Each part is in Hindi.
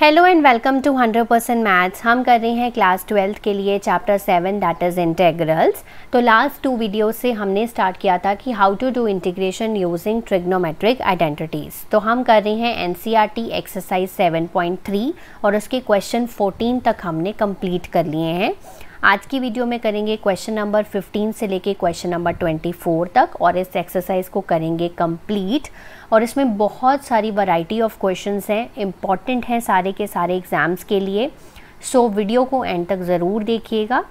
Hello and welcome to 100 percent maths हम कर रहे हैं क्लास ट्वेल्थ के लिए chapter seven that is integrals तो लास्ट टू वीडियो से हमने स्टार्ट किया था कि how to do integration using trigonometric identities तो हम कर रहे हैं एन एक्सरसाइज 7.3 और उसके क्वेश्चन 14 तक हमने कंप्लीट कर लिए हैं आज की वीडियो में करेंगे क्वेश्चन नंबर 15 से लेके क्वेश्चन नंबर 24 तक और इस एक्सरसाइज को करेंगे कंप्लीट और इसमें बहुत सारी वैरायटी ऑफ क्वेश्चंस हैं इम्पॉर्टेंट हैं सारे के सारे एग्ज़ाम्स के लिए सो so, वीडियो को एंड तक ज़रूर देखिएगा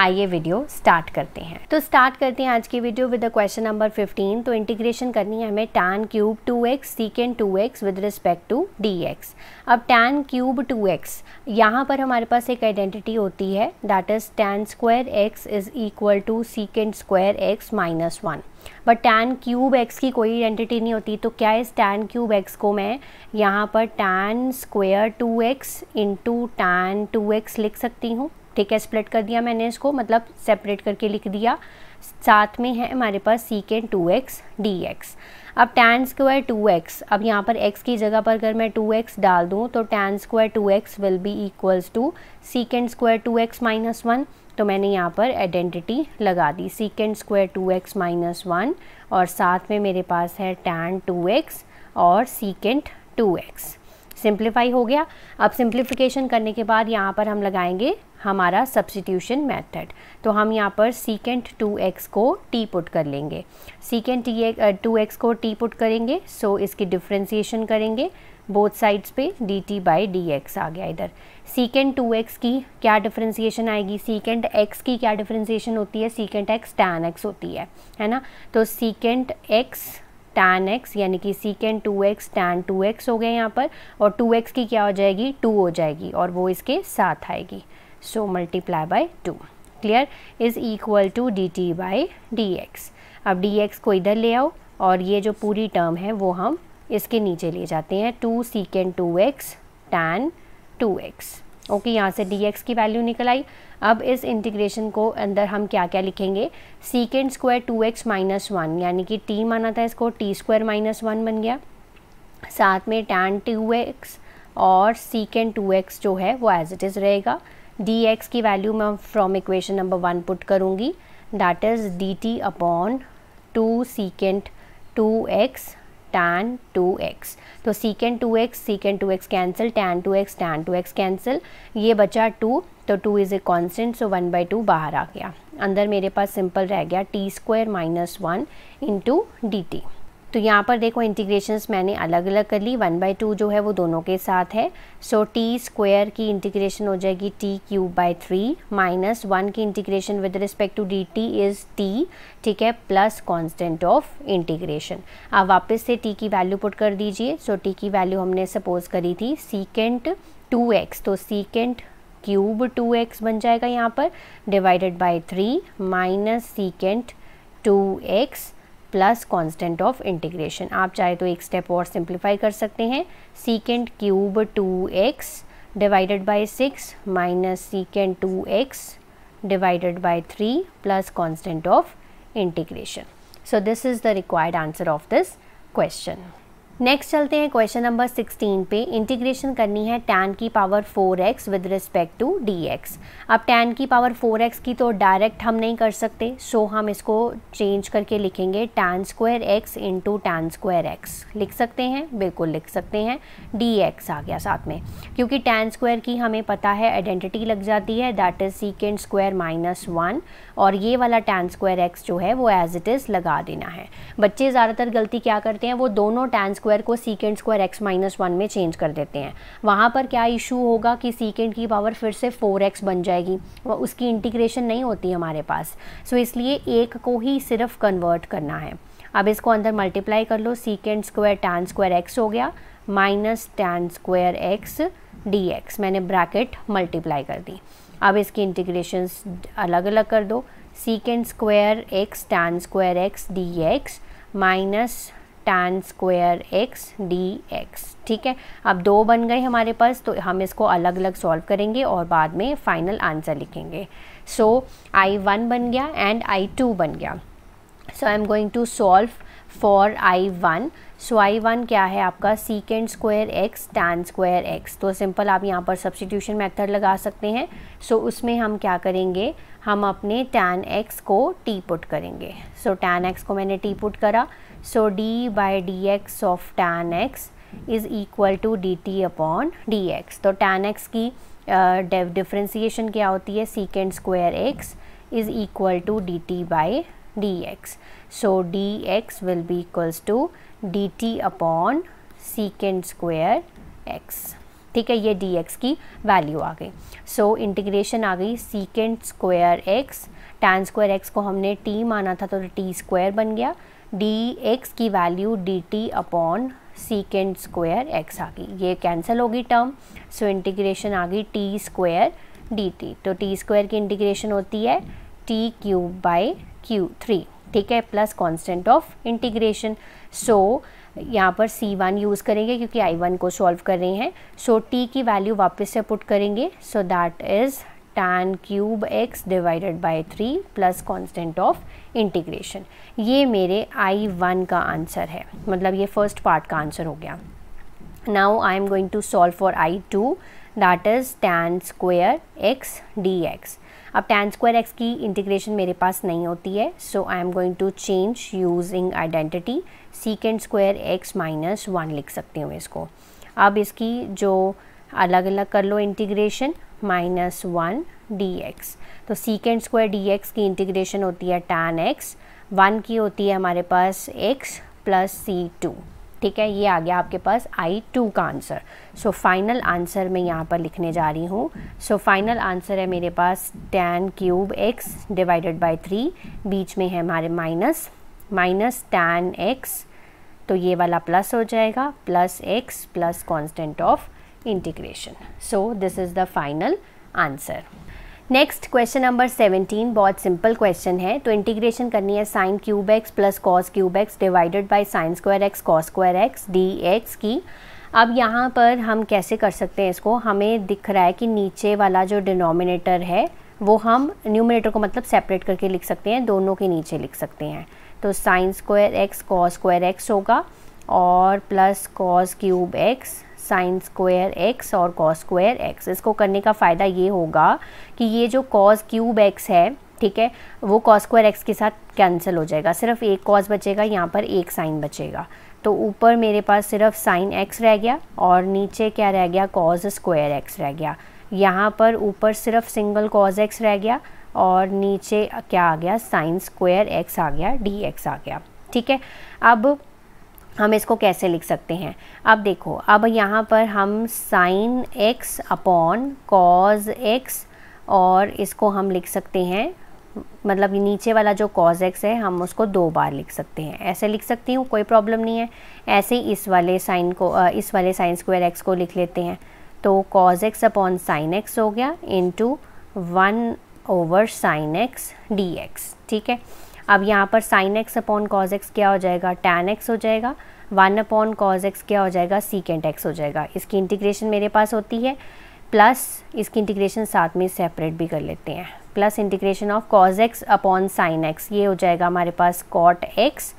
आइए वीडियो स्टार्ट करते हैं तो स्टार्ट करते हैं आज की video with the question number 15 तो इंटीग्रेशन करनी है हमें tan cube 2x x secant two with respect to dx अब टैन क्यूब 2x एक्स यहाँ पर हमारे पास एक आइडेंटिटी होती है that is tan square x is equal to secant square x minus one but tan cube x की कोई आइडेंटिटी नहीं होती तो क्या इस टैन क्यूब एक्स को मैं यहाँ पर tan square two x into tan two x लिख सकती हूँ ठीक है स्प्लिट कर दिया मैंने इसको मतलब सेपरेट करके लिख दिया साथ में है हमारे पास secant two x d x अब टैन स्क्वायर टू एक्स अब यहाँ पर x की जगह पर अगर मैं टू एक्स डाल दूँ तो tan square two x will be equals to secant square two x minus one तो मैंने यहाँ पर आइडेंटिटी लगा दी secant square two x minus one और साथ में मेरे पास है टैन टू एक्स और सीकेंड टू एक्स सिंप्लीफाई हो गया अब सिंप्लीफिकेशन करने के बाद यहाँ पर हम लगाएंगे हमारा सब्सटीट्यूशन मेथड तो हम यहाँ पर सीकेंट टू एक्स को टी पुट कर लेंगे सीकेंट टी टू एक्स को टी पुट करेंगे सो so इसकी डिफ्रेंसीशन करेंगे बोथ साइड्स पे d t by d x आ गया इधर सीकेंट टू एक्स की क्या डिफ्रेंसीशन आएगी सीकेंट एक्स की क्या डिफ्रेंसीशन होती है सीकेंट एक्स टैन एक्स होती है है ना तो सीकेंट एक्स टैन एक्स यानी कि secant two x tan two x हो गया यहाँ पर और टू एक्स की क्या हो जाएगी टू हो जाएगी और वो इसके साथ आएगी so multiply by 2 clear is equal to d t by d x अब डी एक्स को इधर ले आओ और ये जो पूरी टर्म है वो हम इसके नीचे ले जाते हैं two secant two x tan two x okay यहाँ से डी एक्स की वैल्यू निकल आई अब इस इंटीग्रेशन को अंदर हम क्या क्या लिखेंगे secant square two x minus one यानी कि टी माना था इसको टी स्क्वायर माइनस वन बन गया साथ में टैन टू एक्स और सीकेंड टू एक्स जो है वो एज इट इज़ रहेगा डी एक्स की वैल्यू मैं from equation number one put करूँगी that is d t upon two secant two x tan two x तो two x secant two x cancel tan two x tan two x cancel ये बचा टू तो two is a constant so one by two बाहर आ गया अंदर मेरे पास सिंपल रह गया t square minus one into d t तो यहाँ पर देखो इंटीग्रेशंस मैंने अलग अलग कर ली वन बाई टू जो है वो दोनों के साथ है सो टी स्क्वेयर की इंटीग्रेशन हो जाएगी t cube by three minus one की integration with respect to d t is t ठीक है प्लस कॉन्स्टेंट ऑफ इंटीग्रेशन आप वापस से टी की वैल्यू पुट कर दीजिए सो टी की वैल्यू हमने सपोज करी थी सीकेंट टू एक्स तो सीकेंट क्यूब टू एक्स बन जाएगा यहाँ पर divided by three minus secant two x plus constant of integration आप चाहे तो एक स्टेप और सिंप्लीफाई कर सकते हैं secant cube two x divided by six minus secant two x divided by three plus constant of integration so this is the required answer of this question next चलते हैं क्वेश्चन नंबर 16 पे इंटीग्रेशन करनी है टैन की power 4x with respect to dx अब टैन की पावर 4x की तो डायरेक्ट हम नहीं कर सकते सो so हम इसको चेंज करके लिखेंगे tan square x into tan square x लिख सकते हैं बिल्कुल लिख सकते हैं dx आ गया साथ में क्योंकि टैन स्क्वायर की हमें पता है आइडेंटिटी लग जाती है that is secant square minus one और ये वाला टैन स्क्वायर एक्स जो है वो एज इट इज़ लगा देना है बच्चे ज़्यादातर गलती क्या करते हैं वो दोनों टैन स्क्वायर स्क्वायर को secant square x minus one में चेंज कर देते हैं वहाँ पर क्या इशू होगा कि सीकेंड की पावर फिर से फोर एक्स बन जाएगी वह उसकी इंटीग्रेशन नहीं होती हमारे पास सो इसलिए एक को ही सिर्फ कन्वर्ट करना है अब इसको अंदर मल्टीप्लाई कर लो secant square tan square x हो गया minus tan square x d x मैंने ब्रैकेट मल्टीप्लाई कर दी अब इसकी इंटीग्रेशन अलग अलग कर दो secant square x tan square x d x minus tan square x d x ठीक है अब दो बन गए हमारे पास तो हम इसको अलग अलग सॉल्व करेंगे और बाद में फाइनल आंसर लिखेंगे सो आई वन बन गया एंड आई टू बन गया so I am going to solve for I one so I one क्या है आपका secant square x tan square x तो सिंपल आप यहाँ पर सब्सटीट्यूशन मेथड लगा सकते हैं सो so, उसमें हम क्या करेंगे हम अपने टैन एक्स को टी पुट करेंगे सो टैन एक्स को मैंने टी पुट करा So d by dx of tan x is equal to dt upon dx. तो tan x की डिफ्रेंसीशन uh, क्या होती है secant square x is equal to dt by dx. So dx will be equals to dt upon secant square x. ठीक है ये dx की वैल्यू आ गई सो so, इंटीग्रेशन आ गई secant square x tan square x को हमने t माना था तो t स्क्वायर बन गया डी एक्स की value d t upon secant square x आ गई ये कैंसिल होगी टर्म सो इंटीग्रेशन आ गई टी स्क्वायर डी टी तो टी स्क्वायर की इंटीग्रेशन होती है टी क्यूब बाई क्यू थ्री ठीक है plus constant of integration so यहाँ पर सी वन यूज़ करेंगे क्योंकि आई वन को सॉल्व कर रहे हैं सो so, टी की वैल्यू वापस से पुट करेंगे so that is tan cube x divided by three plus constant of integration ये मेरे आई वन का आंसर है मतलब ये फर्स्ट पार्ट का आंसर हो गया now I am going to solve for I two that is tan square x d x अब टैन स्क्वायर एक्स की इंटीग्रेशन मेरे पास नहीं होती है so I am going to change using identity secant square x minus one लिख सकती हूँ इसको अब इसकी जो अलग अलग कर लो integration minus one d x तो सीकेंड स्क्वायर डी एक्स की इंटीग्रेशन होती है टैन एक्स वन की होती है हमारे पास एक्स प्लस सी टू ठीक है ये आ गया आपके पास आई टू का आंसर सो फाइनल आंसर मैं यहाँ पर लिखने जा रही हूँ सो फाइनल आंसर है मेरे पास tan cube x divided by three बीच में है हमारे माइनस माइनस टैन एक्स तो ये वाला प्लस हो जाएगा plus x plus constant of integration so this is the final answer next question number 17 बहुत सिंपल क्वेश्चन है तो इंटीग्रेशन करनी है sine cube x plus cos cube x divided by sine square x cos square x d x की अब यहाँ पर हम कैसे कर सकते हैं इसको हमें दिख रहा है कि नीचे वाला जो डिनोमिनेटर है वो हम न्यूमिनेटर को मतलब सेपरेट करके लिख सकते हैं दोनों के नीचे लिख सकते हैं तो sine square x cos square x होगा और plus cos cube x sine square x और कॉस स्क्वायर एक्स इसको करने का फ़ायदा ये होगा कि ये जो कॉस क्यूब एक्स है ठीक है वो कॉस स्क्वायर एक्स के साथ कैंसिल हो जाएगा सिर्फ एक कॉस बचेगा यहाँ पर एक साइन बचेगा तो ऊपर मेरे पास सिर्फ साइन एक्स रह गया और नीचे क्या रह गया कॉज स्क्वायर एक्स रह गया यहाँ पर ऊपर सिर्फ सिंगल कॉज एक्स रह गया और नीचे क्या आ गया साइन स्क्वायर एक्स आ गया डी एक्स आ गया ठीक है अब हम इसको कैसे लिख सकते हैं अब देखो अब यहाँ पर हम sine x upon cos x और इसको हम लिख सकते हैं मतलब नीचे वाला जो कॉज एक्स है हम उसको दो बार लिख सकते हैं ऐसे लिख सकती हूँ कोई प्रॉब्लम नहीं है ऐसे ही इस वाले साइन को इस वाले साइन स्क्वायर एक्स को लिख लेते हैं तो cos x upon sine x हो गया into one over sine x d x ठीक है अब यहाँ पर sine x upon cos x क्या हो जाएगा टैन एक्स हो जाएगा वन अपॉन कॉज एक्स क्या हो जाएगा सीकेंट एक्स हो जाएगा इसकी इंटीग्रेशन मेरे पास होती है प्लस इसकी इंटीग्रेशन साथ में सेपरेट भी कर लेते हैं plus integration of cos x upon sine x ये हो जाएगा हमारे पास कॉट एक्स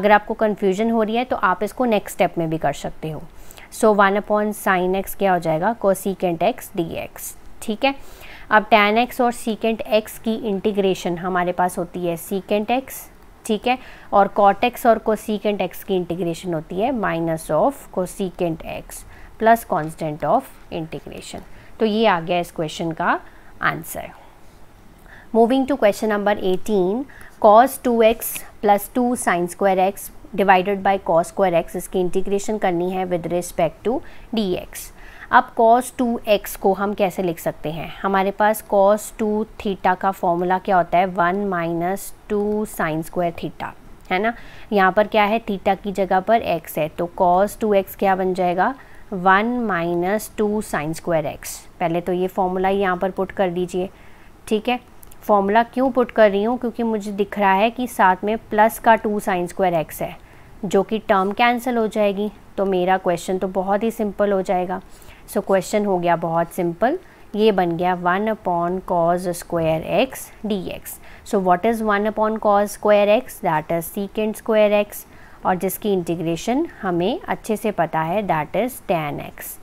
अगर आपको कन्फ्यूजन हो रही है तो आप इसको नेक्स्ट स्टेप में भी कर सकते हो so one upon sine x क्या हो जाएगा कोसिकेंट एक्स डी एक्स ठीक है अब tan x और सीकेंट x की इंटीग्रेशन हमारे पास होती है सीकेंट x ठीक है और cot और कोसीकेंट x की इंटीग्रेशन होती है minus of cosecant x plus constant of integration तो ये आ गया इस क्वेश्चन का answer moving to question number 18 cos 2x x plus two sine square x divided by cos square x इसकी इंटीग्रेशन करनी है with respect to d x अब कॉस टू एक्स को हम कैसे लिख सकते हैं हमारे पास कॉस टू थीटा का फॉर्मूला क्या होता है one minus two sine square theta है ना यहाँ पर क्या है थीटा की जगह पर एक्स है तो कॉस टू एक्स क्या बन जाएगा one minus two sine square x पहले तो ये फॉर्मूला यहाँ पर पुट कर दीजिए ठीक है फॉर्मूला क्यों पुट कर रही हूँ क्योंकि मुझे दिख रहा है कि साथ में प्लस का टू साइन स्क्वायर एक्स है जो कि टर्म कैंसिल हो जाएगी तो मेरा क्वेश्चन तो बहुत ही सिंपल हो जाएगा सो so, क्वेश्चन हो गया बहुत सिंपल ये बन गया one upon cos square x d x so what is one upon cos square x that is secant square x और जिसकी इंटीग्रेशन हमें अच्छे से पता है that is tan x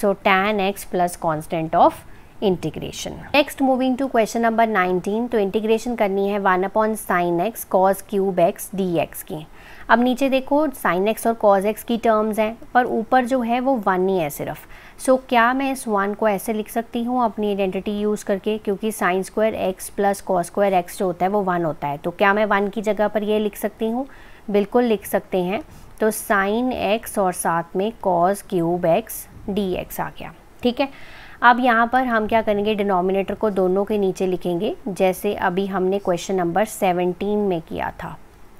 so tan x plus constant of integration next moving to question number 19 तो इंटीग्रेशन करनी है one upon sine x cos cube x d x की अब नीचे देखो साइन एक्स और कॉज एक्स की टर्म्स हैं पर ऊपर जो है वो वन ही है सिर्फ सो so, क्या मैं इस वन को ऐसे लिख सकती हूँ अपनी आइडेंटिटी यूज़ करके क्योंकि sine square x plus cos square x जो होता है वो वन होता है तो क्या मैं वन की जगह पर ये लिख सकती हूँ बिल्कुल लिख सकते हैं तो साइन एक्स और साथ में cos cube x d x आ गया ठीक है अब यहाँ पर हम क्या करेंगे डिनोमिनेटर को दोनों के नीचे लिखेंगे जैसे अभी हमने क्वेश्चन नंबर सेवनटीन में किया था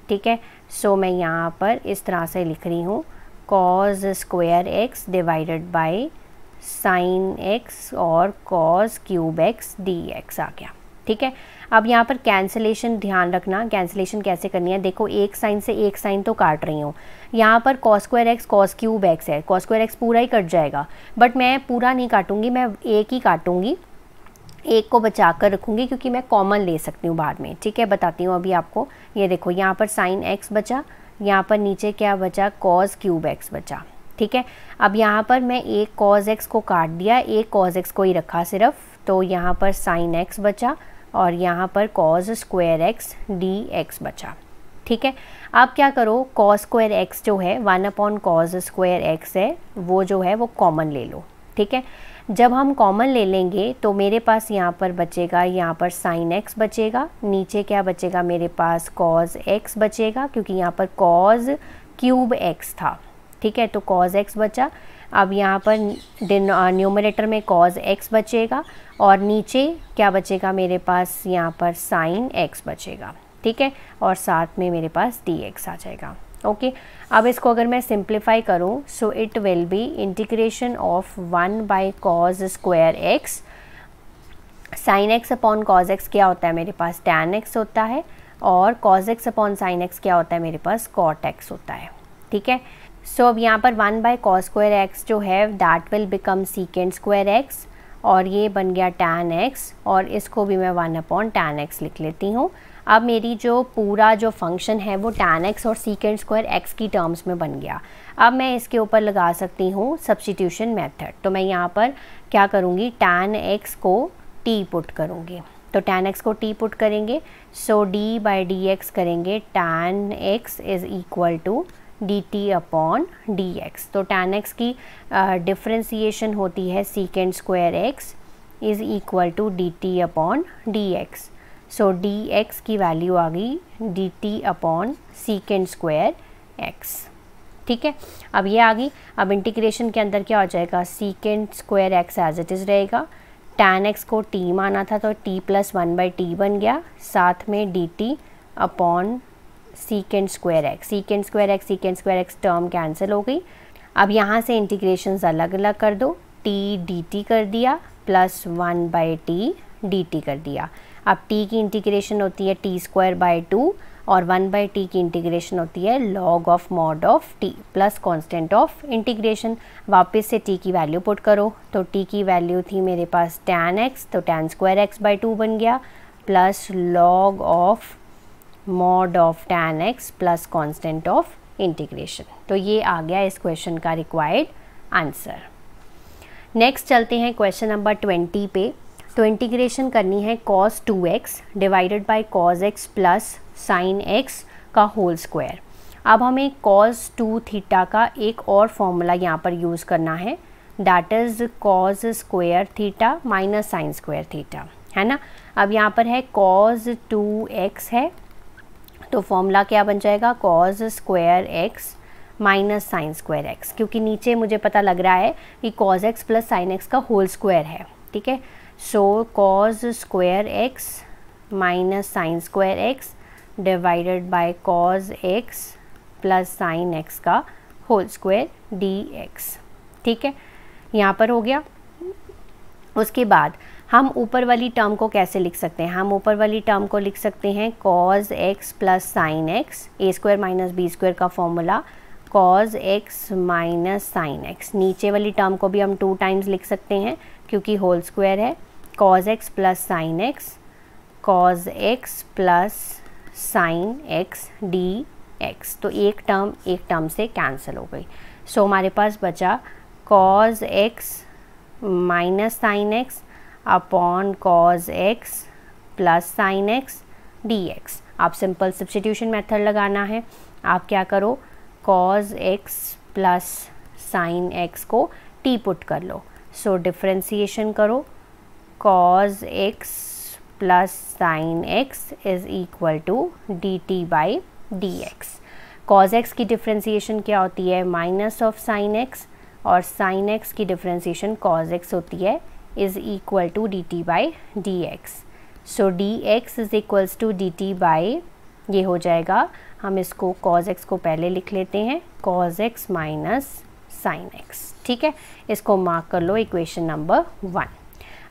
ठीक है सो मैं यहाँ पर इस तरह से लिख रही हूँ cos square x divided by sine x और cos cube x d x आ गया ठीक है अब यहाँ पर कैंसिलेशन ध्यान रखना कैंसिलेशन कैसे करनी है देखो एक साइन से एक साइन तो काट रही हूँ यहाँ पर cos square x cos cube x है कॉस स्क्वायर एक्स पूरा ही कट जाएगा बट मैं पूरा नहीं काटूंगी मैं एक ही काटूंगी एक को बचा कर रखूँगी क्योंकि मैं कॉमन ले सकती हूँ बाद में ठीक है बताती हूँ अभी आपको ये देखो यहाँ पर साइन एक्स बचा यहाँ पर नीचे क्या बचा कॉज क्यूब एक्स बचा ठीक है अब यहाँ पर मैं एक कॉज एक्स को काट दिया एक कॉज एक्स को ही रखा सिर्फ तो यहाँ पर साइन एक्स बचा और यहाँ पर cos square x d x बचा ठीक है आप क्या करो कॉज स्क्वायर एक्स जो है one upon cos square x है वो जो है वो कॉमन ले लो ठीक है जब हम कॉमन ले लेंगे तो मेरे पास यहाँ पर बचेगा यहाँ पर साइन एक्स बचेगा नीचे क्या बचेगा मेरे पास कॉज एक्स बचेगा क्योंकि यहाँ पर कॉज क्यूब एक्स था ठीक है तो कॉज एक्स बचा अब यहाँ पर न्यूमरेटर में कॉज एक्स बचेगा और नीचे क्या बचेगा मेरे पास यहाँ पर साइन एक्स बचेगा ठीक है और साथ में मेरे पास डी एक्स आ जाएगा ओके अब इसको अगर मैं सिंप्लीफाई करूँ so it will be integration of one by cos square x sine x upon cos x क्या होता है मेरे पास टैन एक्स होता है और cos x upon sine x क्या होता है मेरे पास कॉट एक्स होता है ठीक है सो अब यहाँ पर one by cos square x जो है that will become secant square x और ये बन गया टैन एक्स और इसको भी मैं वन अपॉन टैन एक्स लिख लेती हूँ अब मेरी जो पूरा जो फंक्शन है वो टैन एक्स और सीकेंड स्क्वायर एक्स की टर्म्स में बन गया अब मैं इसके ऊपर लगा सकती हूँ सब्सटीट्यूशन मेथड तो मैं यहाँ पर क्या करूँगी टैन एक्स को टी पुट करूँगी तो टैन एक्स को टी पुट करेंगे so d by d x करेंगे tan x is equal to d t upon d x तो टेन एक्स की डिफ्रेंसीशन uh, होती है secant square x is equal to d t upon d x so d x की वैल्यू आ गई d t upon secant square x ठीक है अब ये आ गई अब इंटीग्रेशन के अंदर क्या हो जाएगा secant square x as it is रहेगा टेन एक्स को टी माना था तो t plus one by t बन गया साथ में d t upon secant square x secant square x secant square x term cancel हो गई अब यहाँ से इंटीग्रेशन अलग अलग कर दो टी डी टी कर दिया plus one by t d t कर दिया अब टी की इंटीग्रेशन होती है टी स्क्वायर बाई टू और वन बाई टी की इंटीग्रेशन होती है log of mod of t plus constant of integration वापस से टी की वैल्यू पुट करो तो टी की वैल्यू थी मेरे पास टेन एक्स तो tan square x by two बन गया plus log of mod of tan x plus constant of integration तो ये आ गया इस क्वेश्चन का रिक्वायर्ड आंसर नेक्स्ट चलते हैं क्वेश्चन नंबर ट्वेंटी पे तो इंटीग्रेशन करनी है cos two x divided by cos x plus sine x का होल स्क्वायर अब हमें कॉस टू थीटा का एक और फॉर्मूला यहाँ पर यूज़ करना है that is cos square theta minus sine square theta है ना अब यहाँ पर है कॉज टू एक्स है तो फॉर्मूला क्या बन जाएगा cos square x minus sine square x क्योंकि नीचे मुझे पता लग रहा है कि cos x plus sine x का होल स्क्वायर है ठीक है so cos square x minus sine square x divided by cos x plus sine x का होल स्क्वायर डी एक्स ठीक है यहाँ पर हो गया उसके बाद हम ऊपर वाली टर्म को कैसे लिख सकते हैं हम ऊपर वाली टर्म को लिख सकते हैं cos x plus sine x A square minus B square का formula cos x minus sine x नीचे वाली टर्म को भी हम टू टाइम्स लिख सकते हैं क्योंकि होल स्क्वायर है cos x plus sine x cos x plus sine x d x तो एक टर्म एक टर्म से कैंसिल हो गई सो so, हमारे पास बचा cos x minus sine x upon cos x plus sine x d x आप सिंपल सब्सटीट्यूशन मेथड लगाना है आप क्या करो cos x plus sine x को टी पुट कर लो सो so, डिफ्रेंसीशन करो cos x plus sine x is equal to d t by d x cos x की डिफ्रेंसीशन क्या होती है माइनस ऑफ साइन एक्स और साइन एक्स की डिफ्रेंसीशन कॉज एक्स होती है is equal to dt by dx. So d x is to to d t by ये हो जाएगा हम इसको कॉज एक्स को पहले लिख लेते हैं cos x minus sine x ठीक है इसको मार्क कर लो इक्वेशन नंबर वन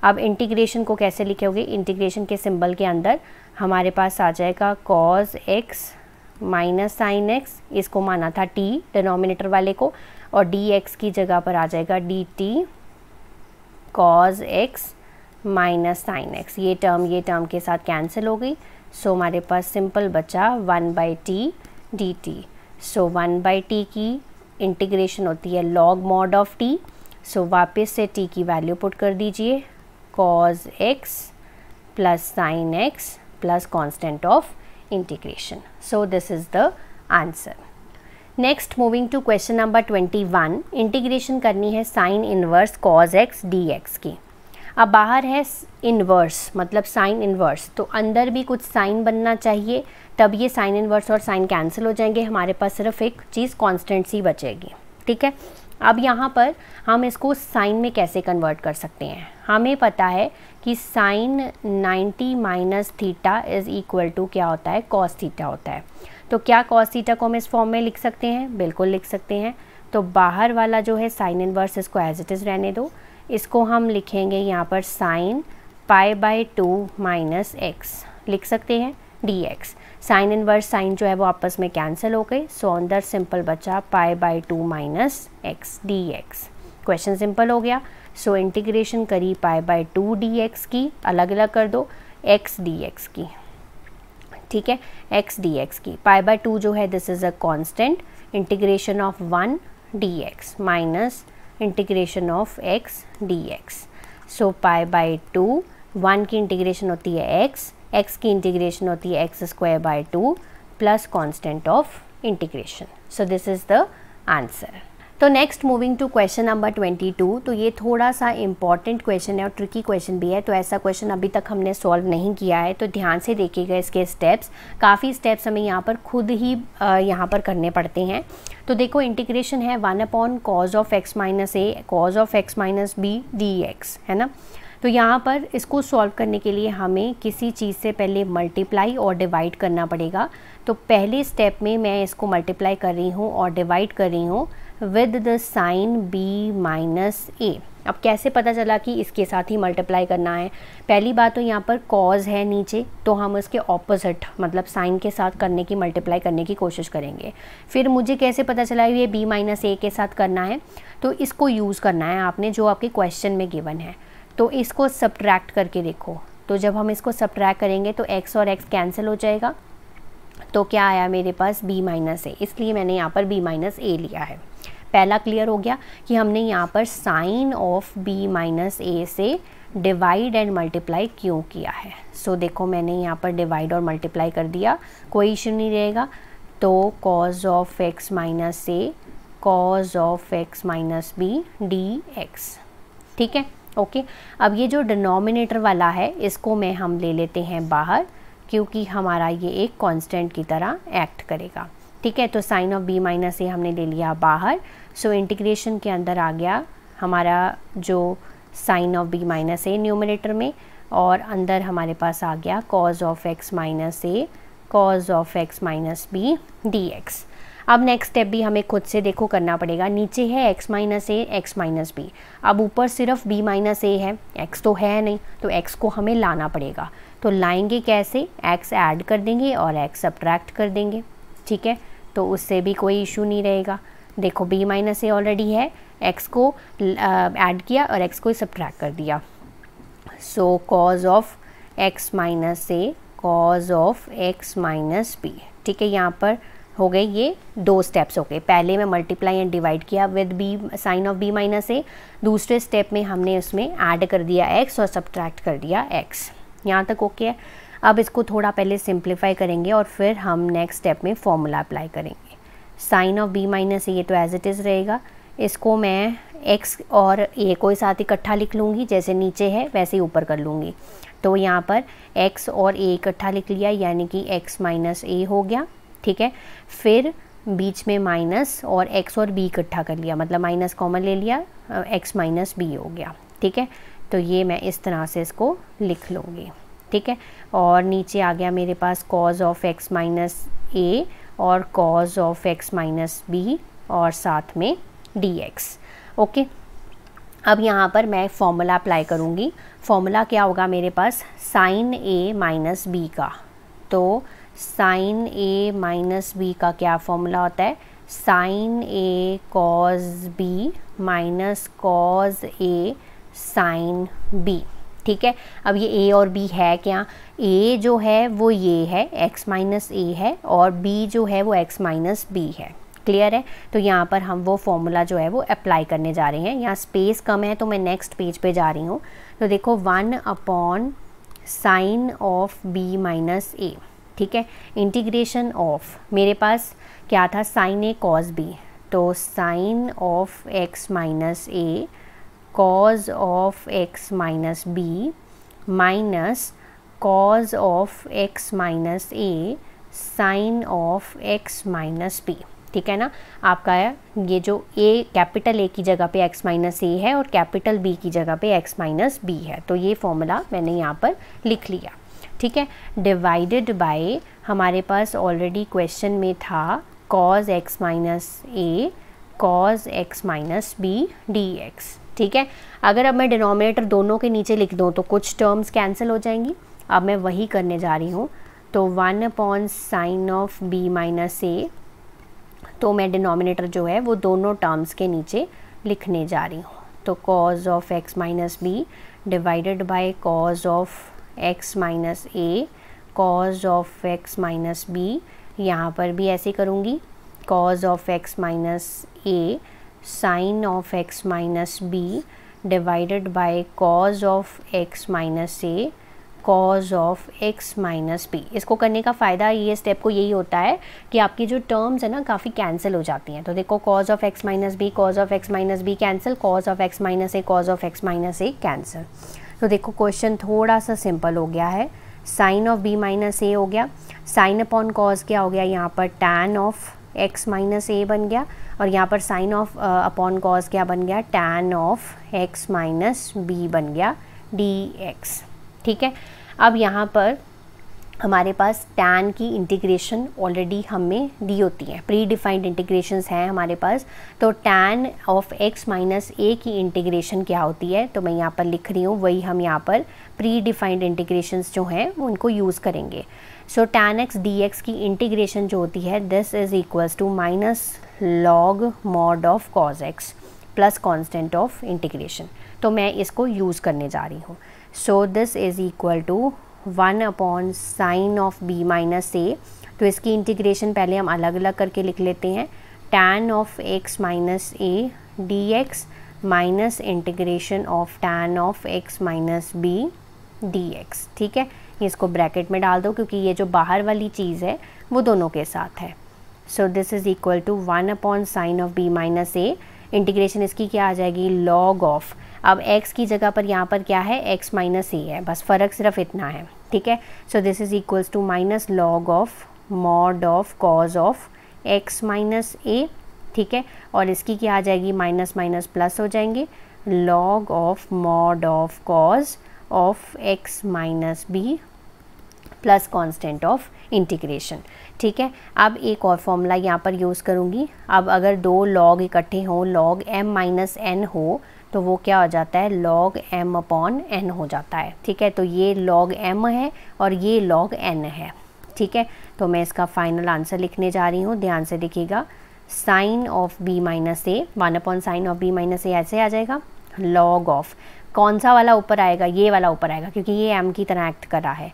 अब इंटीग्रेशन को कैसे लिखोगे इंटीग्रेशन के सिंबल के अंदर हमारे पास आ जाएगा cos x minus sine x इसको माना था टी डिनोमिनेटर वाले को और डी एक्स की जगह पर आ जाएगा d t cos x minus sine x ये टर्म ये टर्म के साथ कैंसिल हो गई सो हमारे पास सिंपल बचा one by t d t so one by t की इंटीग्रेशन होती है log mod of t so वापस से टी की वैल्यू पुट कर दीजिए cos x plus sine x plus constant of integration so this is the answer next moving to question number twenty one integration करनी है sine inverse cos x d x की अब बाहर है इनवर्स मतलब साइन इनवर्स तो अंदर भी कुछ साइन बनना चाहिए तब ये साइन इनवर्स और साइन कैंसिल हो जाएंगे हमारे पास सिर्फ एक चीज़ कॉन्स्टेंट सी बचेगी ठीक है अब यहाँ पर हम इसको साइन में कैसे कन्वर्ट कर सकते हैं हमें पता है कि sine 90 minus theta is equal to क्या होता है कॉस थीटा होता है तो क्या कॉस थीटा को हम इस फॉर्म में लिख सकते हैं बिल्कुल लिख सकते हैं तो बाहर वाला जो है साइन वर्स इसको एज इट इज़ रहने दो इसको हम लिखेंगे यहाँ पर sine pi by two minus x लिख सकते हैं d x sine inverse sine जो है वो आपस में कैंसिल हो गए सो अंदर सिंपल बचा pi by two minus x d x question simple हो गया सो इंटीग्रेशन करी pi by two d x की अलग अलग कर दो एक्स डी एक्स की ठीक है एक्स डी एक्स की पाई बाय टू जो है this is a constant integration of one d x minus integration of x d x so pi by two one की इंटीग्रेशन होती है एक्स एक्स की इंटीग्रेशन होती है x square by two plus constant of integration so this is the answer तो next moving to question number 22 तो ये थोड़ा सा इंपॉर्टेंट क्वेश्चन है और ट्रिकी क्वेश्चन भी है तो ऐसा क्वेश्चन अभी तक हमने सॉल्व नहीं किया है तो ध्यान से देखिएगा इसके स्टेप्स काफ़ी स्टेप्स हमें यहाँ पर खुद ही यहाँ पर करने पड़ते हैं तो देखो इंटीग्रेशन है one upon cos of x minus a cos of x minus b d x है ना तो यहाँ पर इसको सॉल्व करने के लिए हमें किसी चीज़ से पहले मल्टीप्लाई और डिवाइड करना पड़ेगा तो पहले स्टेप में मैं इसको मल्टीप्लाई कर रही हूँ और डिवाइड कर रही हूँ with the sine b minus a अब कैसे पता चला कि इसके साथ ही मल्टीप्लाई करना है पहली बात तो यहाँ पर कॉज है नीचे तो हम उसके ऑपोजिट मतलब साइन के साथ करने की मल्टीप्लाई करने की कोशिश करेंगे फिर मुझे कैसे पता चला ये बी माइनस ए के साथ करना है तो इसको यूज़ करना है आपने जो आपके क्वेश्चन में गिवन है तो इसको सब्ट्रैक्ट करके देखो तो जब हम इसको सब्ट्रैक्ट करेंगे तो एक्स और एक्स कैंसिल हो जाएगा तो क्या आया मेरे पास बी माइनस ए इसलिए मैंने यहाँ पर बी माइनस ए लिया है पहला क्लियर हो गया कि हमने यहाँ पर sine of b minus a से डिवाइड एंड मल्टीप्लाई क्यों किया है सो so, देखो मैंने यहाँ पर डिवाइड और मल्टीप्लाई कर दिया कोई इशू नहीं रहेगा तो cos of x minus a cos of x minus b d x ठीक है ओके अब ये जो डिनोमिनेटर वाला है इसको मैं हम ले लेते हैं बाहर क्योंकि हमारा ये एक कांस्टेंट की तरह एक्ट करेगा ठीक है तो sine of b minus a हमने ले लिया बाहर सो so, इंटीग्रेशन के अंदर आ गया हमारा जो sine of b minus a numerator में और अंदर हमारे पास आ गया cos of x minus a cos of x minus b d x अब नेक्स्ट स्टेप भी हमें खुद से देखो करना पड़ेगा नीचे है x minus a x minus b अब ऊपर सिर्फ b माइनस ए है x तो है नहीं तो x को हमें लाना पड़ेगा तो लाएंगे कैसे एक्स ऐड कर देंगे और एक्स सब्ट्रैक्ट कर देंगे ठीक है तो उससे भी कोई इशू नहीं रहेगा देखो b माइनस ए ऑलरेडी है x को ऐड uh, किया और x को सब्ट्रैक्ट कर दिया so cos of x minus a cos of x minus b ठीक है यहाँ पर हो गए ये दो स्टेप्स हो गए पहले में मल्टीप्लाई एंड डिवाइड किया with b sine of b minus a दूसरे स्टेप में हमने उसमें ऐड कर दिया एक्स और सब्ट्रैक्ट कर दिया एक्स यहाँ तक ओके है अब इसको थोड़ा पहले सिंप्लीफाई करेंगे और फिर हम नेक्स्ट स्टेप में फॉर्मूला अप्लाई करेंगे sine of b minus a तो एज इट इज़ रहेगा इसको मैं एक्स और ए को साथ इकट्ठा लिख लूँगी जैसे नीचे है वैसे ही ऊपर कर लूँगी तो यहाँ पर एक्स और ए इकट्ठा लिख लिया यानी कि एक्स माइनस ए हो गया ठीक है फिर बीच में माइनस और एक्स और बी इकट्ठा कर लिया मतलब माइनस कॉमन ले लिया एक्स माइनस बी हो गया ठीक है तो ये मैं इस तरह से इसको लिख लूँगी ठीक है और नीचे आ गया मेरे पास cos of x minus a और cos of x minus b और साथ में डी एक्स ओके अब यहाँ पर मैं फॉर्मूला अप्लाई करूँगी फॉर्मूला क्या होगा मेरे पास साइन ए माइनस बी का तो साइन ए माइनस बी का क्या फॉर्मूला होता है sine a cos b minus cos a sine b ठीक है अब ये ए और बी है क्या ए जो है वो ये है एक्स माइनस ए है और बी जो है वो एक्स माइनस बी है क्लियर है तो यहाँ पर हम वो फॉर्मूला जो है वो अप्लाई करने जा रहे हैं यहाँ स्पेस कम है तो मैं नेक्स्ट पेज पे जा रही हूँ तो देखो one upon sine of b minus a ठीक है इंटीग्रेशन ऑफ मेरे पास क्या था साइन ए कॉस बी तो sine of x minus a cos of x minus b minus cos of x minus a sine of x minus b ठीक है ना आपका ये जो ए कैपिटल ए की जगह पे x माइनस ए है और कैपिटल बी की जगह पे x माइनस बी है तो ये फॉर्मूला मैंने यहाँ पर लिख लिया ठीक है डिवाइडेड बाय हमारे पास ऑलरेडी क्वेश्चन में था cos x minus a cos x minus b d x ठीक है अगर अब मैं डिनोमिनेटर दोनों के नीचे लिख दूँ तो कुछ टर्म्स कैंसिल हो जाएंगी अब मैं वही करने जा रही हूँ तो one upon sine of b minus a तो मैं डिनोमिनेटर जो है वो दोनों टर्म्स के नीचे लिखने जा रही हूँ तो cos of x minus b divided by cos of x minus a cos of x minus b यहाँ पर भी ऐसे करूँगी cos of x minus a sine of x minus b divided by cos of x minus a cos of x minus b इसको करने का फ़ायदा ये स्टेप को यही होता है कि आपकी जो टर्म्स है ना काफ़ी कैंसिल हो जाती हैं तो देखो cos of x minus b cos of x minus b cancel cos of x minus a cos of x minus a cancel तो देखो क्वेश्चन थोड़ा सा सिंपल हो गया है sine of b minus a हो गया साइन अपॉन कॉज क्या हो गया यहाँ पर tan of x minus a बन गया और यहाँ पर साइन ऑफ अपॉन कॉज क्या बन गया tan of x minus b बन गया डी एक्स ठीक है अब यहाँ पर हमारे पास टैन की इंटीग्रेशन ऑलरेडी हमें दी होती है प्री डिफाइंड इंटीग्रेशन हैं हमारे पास तो tan of x minus a की इंटीग्रेशन क्या होती है तो मैं यहाँ पर लिख रही हूँ वही हम यहाँ पर प्री डिफाइंड इंटीग्रेशन जो हैं उनको यूज़ करेंगे so tan x d x की इंटीग्रेशन जो होती है this is equals to minus log mod of cos x plus constant of integration तो मैं इसको यूज़ करने जा रही हूँ so this is equal to one upon sine of b minus a तो इसकी इंटीग्रेशन पहले हम अलग अलग करके लिख लेते हैं tan of x minus a d x minus integration of tan of x minus b d x ठीक है इसको ब्रैकेट में डाल दो क्योंकि ये जो बाहर वाली चीज़ है वो दोनों के साथ है so this is equal to one upon sine of b minus a integration इसकी क्या आ जाएगी लॉग ऑफ अब x की जगह पर यहाँ पर क्या है x माइनस ए है बस फ़र्क सिर्फ इतना है ठीक है so this is equals to minus log of mod of cos of x minus a ठीक है और इसकी क्या आ जाएगी माइनस माइनस प्लस हो जाएंगे log of mod of cos of x minus b plus constant of integration ठीक है अब एक और फॉर्मूला यहाँ पर यूज़ करूँगी अब अगर दो लॉग इकट्ठे हों लॉग एम माइनस एन हो तो वो क्या हो जाता है लॉग एम अपॉन एन हो जाता है ठीक है तो ये लॉग एम है और ये लॉग एन है ठीक है तो मैं इसका फाइनल आंसर लिखने जा रही हूँ ध्यान से देखिएगा sine of b minus a one upon sine of b minus a ऐसे आ जाएगा लॉग ऑफ कौन सा वाला ऊपर आएगा ये वाला ऊपर आएगा क्योंकि ये एम की तरह एक्ट कर रहा है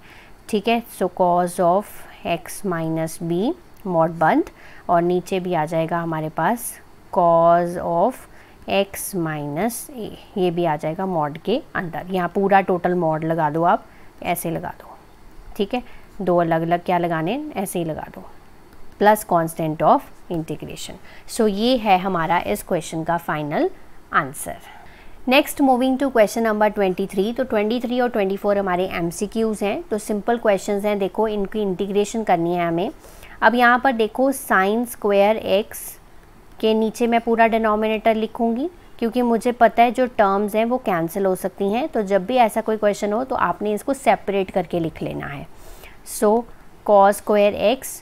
ठीक है so cos of x minus b mod बंद और नीचे भी आ जाएगा हमारे पास cos of x minus a ये भी आ जाएगा मॉड के अंदर यहाँ पूरा टोटल मॉड लगा दो आप ऐसे लगा दो ठीक है दो अलग अलग क्या लगाने ऐसे ही लगा दो plus constant of integration so ये है हमारा इस क्वेश्चन का final answer next moving to question number 23 तो 23 और 24 हमारे एम हैं तो सिंपल क्वेश्चन हैं देखो इनकी इंटीग्रेशन करनी है हमें अब यहाँ पर देखो साइन स्क्वेयर एक्स के नीचे मैं पूरा डिनोमिनेटर लिखूँगी क्योंकि मुझे पता है जो टर्म्स हैं वो कैंसिल हो सकती हैं तो जब भी ऐसा कोई क्वेश्चन हो तो आपने इसको सेपरेट करके लिख लेना है so cos square x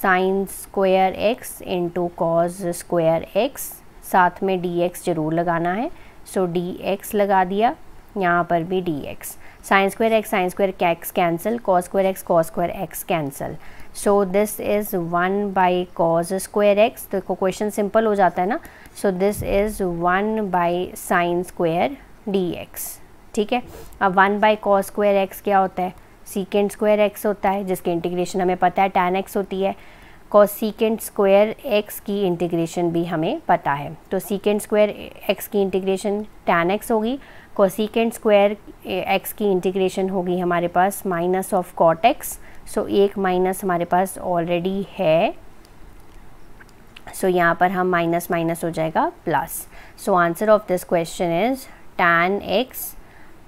sine square x into cos square x साथ में डी एक्स जरूर लगाना है सो डी एक्स लगा दिया यहाँ पर भी d x sines square x sines square x cancel cos square x cos square x cancel so this is one by cos square x देखो क्वेश्चन सिंपल हो जाता है ना so this is one by sine square d x ठीक है अब one by cos square x क्या होता है सीकेंड स्क्वायर एक्स होता है जिसके इंटीग्रेशन हमें पता है टेन एक्स होती है कॉसिकेंट स्क्वायर एक्स की इंटीग्रेशन भी हमें पता है तो सीकेंट स्क्वायर एक्स की इंटीग्रेशन टैन एक्स होगी कॉसिकेंट स्क्वायर एक्स की इंटीग्रेशन होगी हमारे पास minus of cot x so एक माइनस हमारे पास ऑलरेडी है सो so, यहाँ पर हम माइनस माइनस हो जाएगा plus so answer of this question is tan x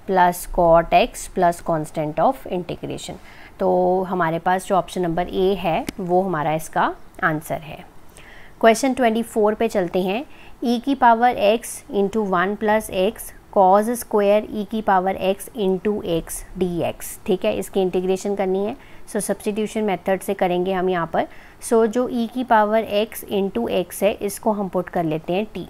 plus cot x plus constant of integration तो हमारे पास जो ऑप्शन नंबर ए है वो हमारा इसका आंसर है क्वेश्चन ट्वेंटी फोर पे चलते हैं ई e की power x into one plus x cos square e की power x into x d x ठीक है इसकी इंटीग्रेशन करनी है सो सब्सटीट्यूशन मेथड से करेंगे हम यहाँ पर सो so, जो ई e की पावर एक्स इंटू एक्स है इसको हम पुट कर लेते हैं टी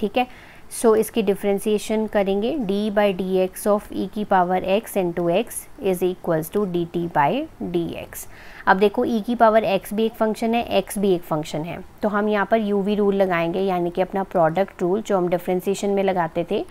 ठीक है सो so, इसकी डिफ्रेंसीशन करेंगे d by d x of e की power x into x is equals to d t by d x अब देखो ई e की पावर एक्स भी एक फंक्शन है एक्स भी एक फंक्शन है तो हम यहाँ पर यू वी रूल लगाएंगे यानी कि अपना प्रोडक्ट रूल जो हम डिफ्रेंसीशन में लगाते थे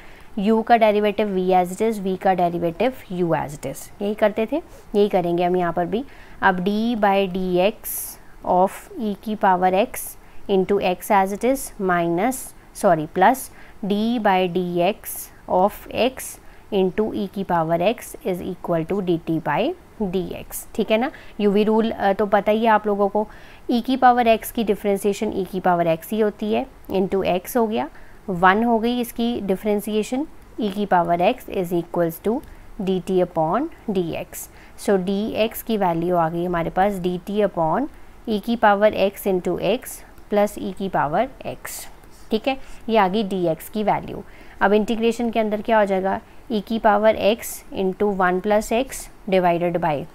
u का derivative v as it is v का derivative u as it is यही करते थे यही करेंगे हम यहाँ पर भी अब d by d x of e की power x into x as it is minus sorry plus d by d x of x into e की power x is equal to d t by d x ठीक है ना यूवी रूल तो पता ही है आप लोगों को ई e की पावर एक्स की डिफ्रेंसीशन ई e की पावर एक्स ही होती है इंटू एक्स हो गया वन हो गई इसकी डिफ्रेंसीशन ई e की power x is equals to d t upon d x so d x की वैल्यू आ गई हमारे पास डी टी अपॉन ई की power x into x plus e की पावर एक्स ठीक है ये आ गई डी एक्स की वैल्यू अब इंटीग्रेशन के अंदर क्या हो जाएगा ई e की power x into one plus x divided by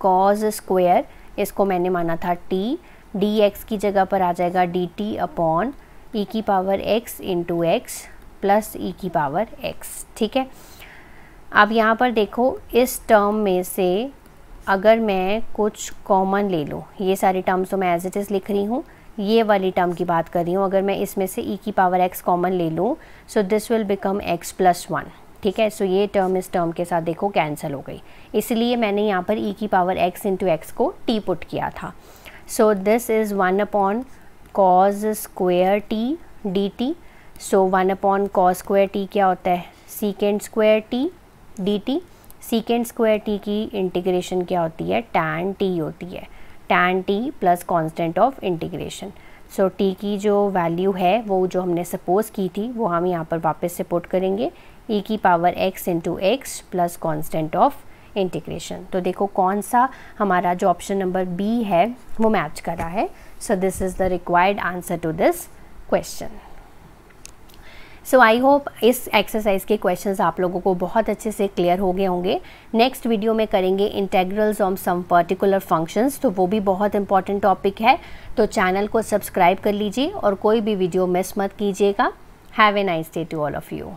cos square इसको मैंने माना था टी डी एक्स की जगह पर आ जाएगा डी टी अपॉन ई की power x into x plus e की पावर एक्स ठीक है अब यहाँ पर देखो इस टर्म में से अगर मैं कुछ कॉमन ले लूँ ये सारी टर्म्स तो मैं एज इट इज़ लिख रही हूँ ये वाली टर्म की बात कर रही हूँ अगर मैं इसमें से ई e की पावर एक्स कॉमन ले लूँ so this will become x plus one ठीक है सो so ये टर्म इस टर्म के साथ देखो कैंसिल हो गई इसलिए मैंने यहाँ पर ई e की पावर एक्स इंटू एक्स को टी पुट किया था so this is one upon cos square t d t so one upon cos square t क्या होता है secant square t d t secant square t की इंटीग्रेशन क्या होती है टैन टी होती है tan t plus constant of integration so t की जो वैल्यू है वो जो हमने सपोज की थी वो हम यहाँ पर वापस से पुट करेंगे e की power x into x plus constant of integration तो देखो कौन सा हमारा जो ऑप्शन नंबर बी है वो मैच कर रहा है so this is the required answer to this question so I hope इस एक्सरसाइज के क्वेश्चंस आप लोगों को बहुत अच्छे से क्लियर हो गए होंगे नेक्स्ट वीडियो में करेंगे integrals on some particular functions तो वो भी बहुत इंपॉर्टेंट टॉपिक है तो चैनल को सब्सक्राइब कर लीजिए और कोई भी वीडियो मिस मत कीजिएगा have a nice day to all of you